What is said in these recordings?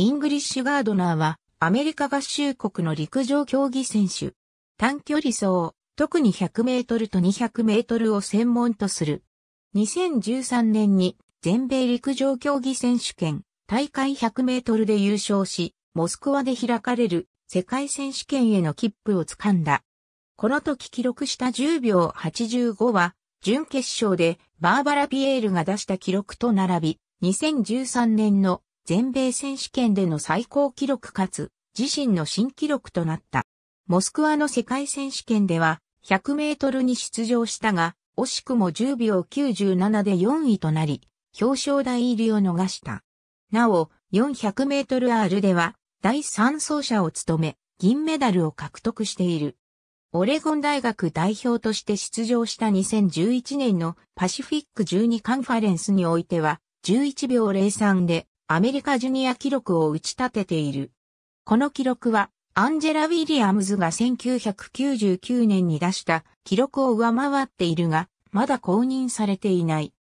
イングリッシュガードナーはアメリカ合衆国の陸上競技選手。短距離走、特に100メートルと200メートルを専門とする。2013年に全米陸上競技選手権大会100メートルで優勝し、モスクワで開かれる世界選手権への切符を掴んだ。この時記録した10秒85は、準決勝でバーバラ・ピエールが出した記録と並び、2013年の全米選手権での最高記録かつ自身の新記録となった。モスクワの世界選手権では100メートルに出場したが、惜しくも10秒97で4位となり、表彰台入りを逃した。なお、400メートル R では、第3走者を務め、銀メダルを獲得している。オレゴン大学代表として出場した2011年のパシフィック12カンファレンスにおいては、11秒03でアメリカジュニア記録を打ち立てている。この記録は、アンジェラ・ウィリアムズが1999年に出した記録を上回っているが、まだ公認されていない。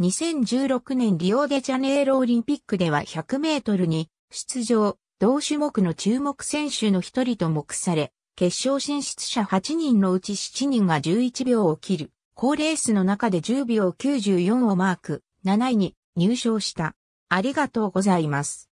2016年リオデジャネイロオリンピックでは100メートルに出場、同種目の注目選手の一人と目され、決勝進出者8人のうち7人が11秒を切る、高レースの中で10秒94をマーク、7位に入賞した。ありがとうございます。